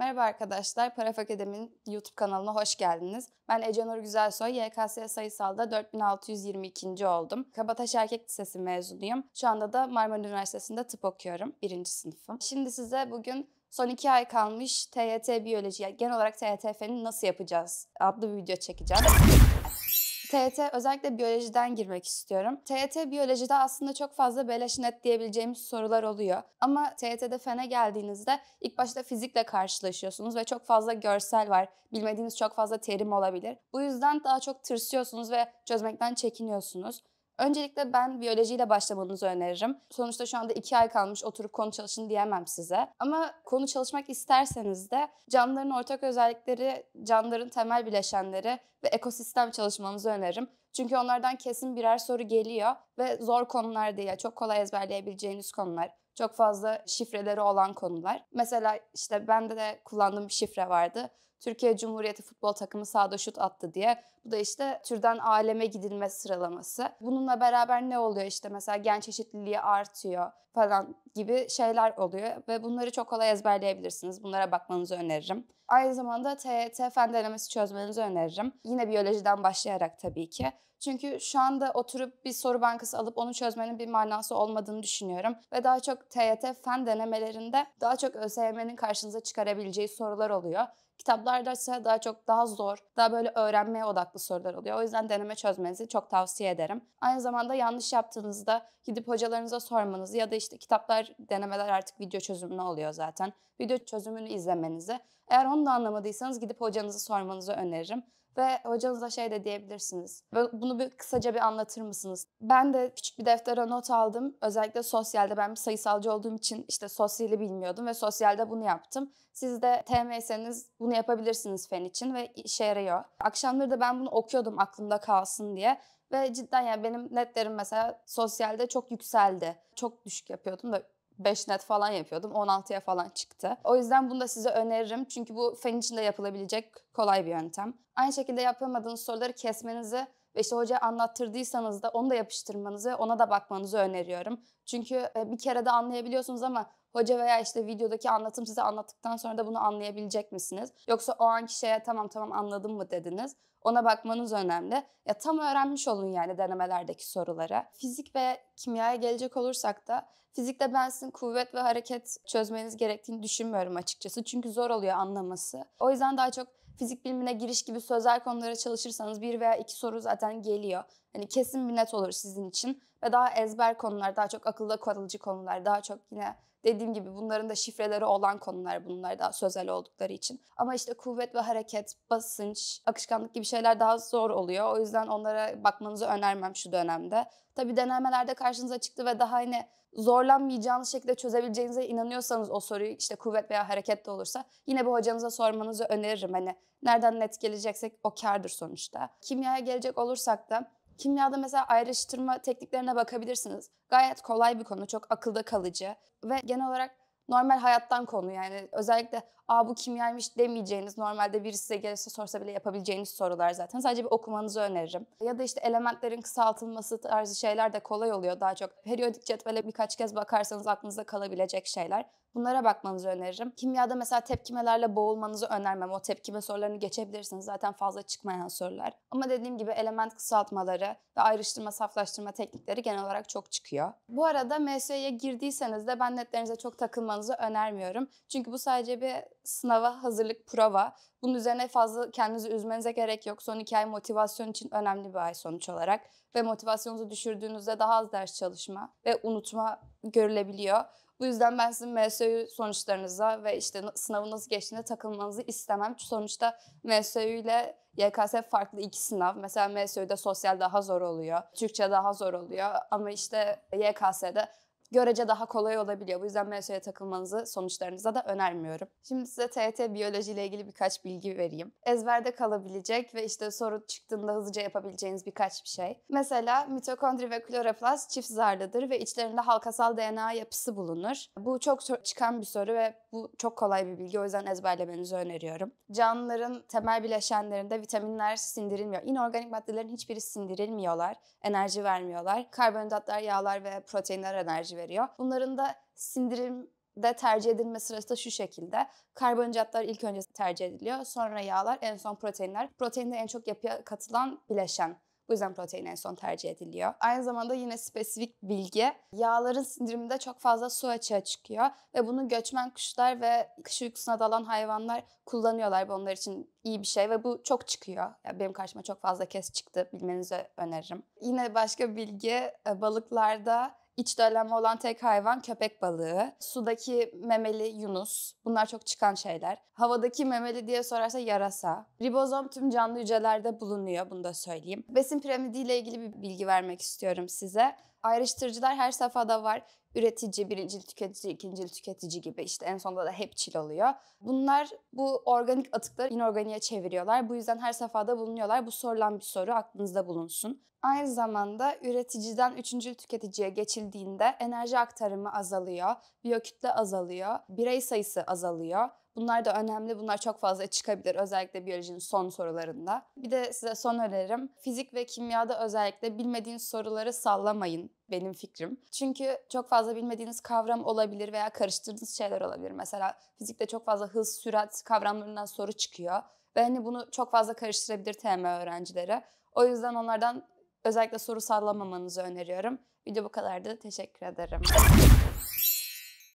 Merhaba arkadaşlar, Paraf Akademi'nin YouTube kanalına hoş geldiniz. Ben Ecenur Güzelsoy, YKS sayısalda 4622. oldum. Kabataş Erkek Lisesi mezunuyum. Şu anda da Marmara Üniversitesi'nde tıp okuyorum, birinci sınıfım. Şimdi size bugün son iki ay kalmış TYT Biyoloji, yani genel olarak TYT Fen'i nasıl yapacağız adlı bir video çekeceğim. TYT özellikle biyolojiden girmek istiyorum. TYT biyolojide aslında çok fazla beleş net diyebileceğimiz sorular oluyor. Ama TYT'de fene geldiğinizde ilk başta fizikle karşılaşıyorsunuz ve çok fazla görsel var. Bilmediğiniz çok fazla terim olabilir. Bu yüzden daha çok tırsıyorsunuz ve çözmekten çekiniyorsunuz. Öncelikle ben biyolojiyle başlamanızı öneririm. Sonuçta şu anda iki ay kalmış oturup konu çalışın diyemem size. Ama konu çalışmak isterseniz de canlıların ortak özellikleri, canlıların temel bileşenleri ve ekosistem çalışmanızı öneririm. Çünkü onlardan kesin birer soru geliyor ve zor konular değil. Çok kolay ezberleyebileceğiniz konular. Çok fazla şifreleri olan konular. Mesela işte bende de kullandığım bir şifre vardı Türkiye Cumhuriyeti futbol takımı sağda şut attı diye. Bu da işte türden aleme gidilme sıralaması. Bununla beraber ne oluyor işte mesela genç çeşitliliği artıyor falan gibi şeyler oluyor ve bunları çok kolay ezberleyebilirsiniz. Bunlara bakmanızı öneririm. Aynı zamanda TET fen denemesi çözmenizi öneririm. Yine biyolojiden başlayarak tabii ki. Çünkü şu anda oturup bir soru bankası alıp onu çözmenin bir manası olmadığını düşünüyorum. Ve daha çok TET fen denemelerinde daha çok ÖSYM'nin karşınıza çıkarabileceği sorular oluyor. Kitaplarda ise daha çok daha zor, daha böyle öğrenmeye odaklı sorular oluyor. O yüzden deneme çözmenizi çok tavsiye ederim. Aynı zamanda yanlış yaptığınızda gidip hocalarınıza sormanızı ya da işte kitaplar, denemeler artık video çözümlü oluyor zaten. Video çözümünü izlemenizi. Eğer onu da anlamadıysanız gidip hocanızı sormanızı öneririm. Ve hocanıza şey de diyebilirsiniz. Bunu bir kısaca bir anlatır mısınız? Ben de küçük bir deftere not aldım. Özellikle sosyalde ben bir sayısalcı olduğum için işte sosyali bilmiyordum ve sosyalde bunu yaptım. Siz de TMS'niz bunu yapabilirsiniz fen için ve işe yarıyor. Akşamları da ben bunu okuyordum aklımda kalsın diye. Ve cidden yani benim netlerim mesela sosyalde çok yükseldi. Çok düşük yapıyordum da 5 net falan yapıyordum. 16'ya falan çıktı. O yüzden bunu da size öneririm. Çünkü bu fen içinde yapılabilecek kolay bir yöntem. Aynı şekilde yapamadığınız soruları kesmenizi ve işte hoca anlattırdıysanız da onu da yapıştırmanızı, ona da bakmanızı öneriyorum. Çünkü e, bir kere de anlayabiliyorsunuz ama hoca veya işte videodaki anlatım size anlattıktan sonra da bunu anlayabilecek misiniz? Yoksa o anki şeye tamam tamam anladım mı dediniz? Ona bakmanız önemli. Ya tam öğrenmiş olun yani denemelerdeki soruları. Fizik ve kimyaya gelecek olursak da fizikte ben sizin kuvvet ve hareket çözmeniz gerektiğini düşünmüyorum açıkçası. Çünkü zor oluyor anlaması. O yüzden daha çok fizik bilimine giriş gibi sözel konulara çalışırsanız bir veya iki soru zaten geliyor. Hani kesin bir net olur sizin için ve daha ezber konular, daha çok akılda kalıcı konular, daha çok yine dediğim gibi bunların da şifreleri olan konular bunlar daha sözel oldukları için. Ama işte kuvvet ve hareket, basınç, akışkanlık gibi şeyler daha zor oluyor. O yüzden onlara bakmanızı önermem şu dönemde. Tabii denemelerde karşınıza çıktı ve daha hani zorlanmayacağınız şekilde çözebileceğinize inanıyorsanız o soruyu işte kuvvet veya hareket de olursa yine bir hocanıza sormanızı öneririm. Hani nereden net geleceksek o kardır sonuçta. Kimyaya gelecek olursak da Kimyada mesela ayrıştırma tekniklerine bakabilirsiniz. Gayet kolay bir konu, çok akılda kalıcı ve genel olarak normal hayattan konu yani özellikle aa bu kimyaymış demeyeceğiniz normalde biri size gelirse sorsa bile yapabileceğiniz sorular zaten. Sadece bir okumanızı öneririm. Ya da işte elementlerin kısaltılması tarzı şeyler de kolay oluyor daha çok. Periyodik cetvele birkaç kez bakarsanız aklınıza kalabilecek şeyler. Bunlara bakmanızı öneririm. Kimyada mesela tepkimelerle boğulmanızı önermem. O tepkime sorularını geçebilirsiniz. Zaten fazla çıkmayan sorular. Ama dediğim gibi element kısaltmaları ve ayrıştırma, saflaştırma teknikleri genel olarak çok çıkıyor. Bu arada MSY'ye girdiyseniz de ben netlerinize çok takılmanızı önermiyorum. Çünkü bu sadece bir sınava hazırlık prova. Bunun üzerine fazla kendinizi üzmenize gerek yok. Son iki ay motivasyon için önemli bir ay sonuç olarak. Ve motivasyonunuzu düşürdüğünüzde daha az ders çalışma ve unutma görülebiliyor. Bu yüzden ben sizin MSÜ sonuçlarınıza ve işte sınavı nasıl geçtiğine takılmanızı istemem. Sonuçta MSÜ ile YKS farklı iki sınav. Mesela MSÜ'de sosyal daha zor oluyor, Türkçe daha zor oluyor ama işte YKS'de görece daha kolay olabiliyor. Bu yüzden MSU'ya takılmanızı sonuçlarınıza da önermiyorum. Şimdi size TET biyoloji ile ilgili birkaç bilgi vereyim. Ezberde kalabilecek ve işte soru çıktığında hızlıca yapabileceğiniz birkaç bir şey. Mesela mitokondri ve kloroplast çift zarlıdır ve içlerinde halkasal DNA yapısı bulunur. Bu çok çıkan bir soru ve bu çok kolay bir bilgi. O yüzden ezberlemenizi öneriyorum. Canlıların temel bileşenlerinde vitaminler sindirilmiyor. İnorganik maddelerin hiçbiri sindirilmiyorlar. Enerji vermiyorlar. Karbonhidratlar, yağlar ve proteinler enerji veriyor. Bunların da sindirim de tercih edilme sırası da şu şekilde. Karbonhidratlar ilk önce tercih ediliyor. Sonra yağlar, en son proteinler. Proteinde en çok yapıya katılan bileşen. Bu yüzden protein en son tercih ediliyor. Aynı zamanda yine spesifik bilgi. Yağların sindiriminde çok fazla su açığa çıkıyor ve bunu göçmen kuşlar ve kış uykusuna dalan hayvanlar kullanıyorlar. Bu onlar için iyi bir şey ve bu çok çıkıyor. Yani benim karşıma çok fazla kez çıktı. Bilmenizi öneririm. Yine başka bilgi e, balıklarda İç döllenme olan tek hayvan köpek balığı. Sudaki memeli yunus. Bunlar çok çıkan şeyler. Havadaki memeli diye sorarsa yarasa. Ribozom tüm canlı hücrelerde bulunuyor bunu da söyleyeyim. Besin piramidiyle ilgili bir bilgi vermek istiyorum size. Ayrıştırıcılar her safhada var. Üretici, birincil tüketici, ikincil tüketici gibi işte en sonunda da hep çil oluyor. Bunlar bu organik atıkları inorganiğe çeviriyorlar. Bu yüzden her safhada bulunuyorlar. Bu sorulan bir soru aklınızda bulunsun. Aynı zamanda üreticiden üçüncü tüketiciye geçildiğinde enerji aktarımı azalıyor, biyokütle azalıyor, birey sayısı azalıyor. Bunlar da önemli. Bunlar çok fazla çıkabilir özellikle biyolojinin son sorularında. Bir de size son önerim. Fizik ve kimyada özellikle bilmediğiniz soruları sallamayın benim fikrim. Çünkü çok fazla bilmediğiniz kavram olabilir veya karıştırdığınız şeyler olabilir. Mesela fizikte çok fazla hız, sürat kavramlarından soru çıkıyor. Ve hani bunu çok fazla karıştırabilir TM öğrencileri. O yüzden onlardan özellikle soru sallamamanızı öneriyorum. Video bu kadardı. Teşekkür ederim.